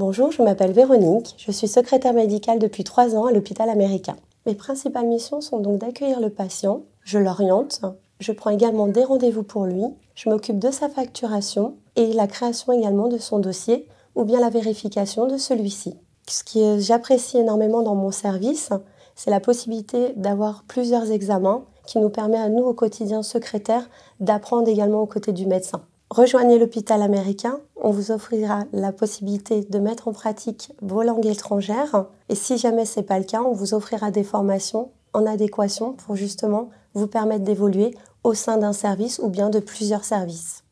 Bonjour, je m'appelle Véronique, je suis secrétaire médicale depuis trois ans à l'hôpital américain. Mes principales missions sont donc d'accueillir le patient, je l'oriente, je prends également des rendez-vous pour lui, je m'occupe de sa facturation et la création également de son dossier ou bien la vérification de celui-ci. Ce que j'apprécie énormément dans mon service, c'est la possibilité d'avoir plusieurs examens qui nous permet à nous, au quotidien secrétaire, d'apprendre également aux côtés du médecin. Rejoignez l'hôpital américain, on vous offrira la possibilité de mettre en pratique vos langues étrangères. Et si jamais ce n'est pas le cas, on vous offrira des formations en adéquation pour justement vous permettre d'évoluer au sein d'un service ou bien de plusieurs services.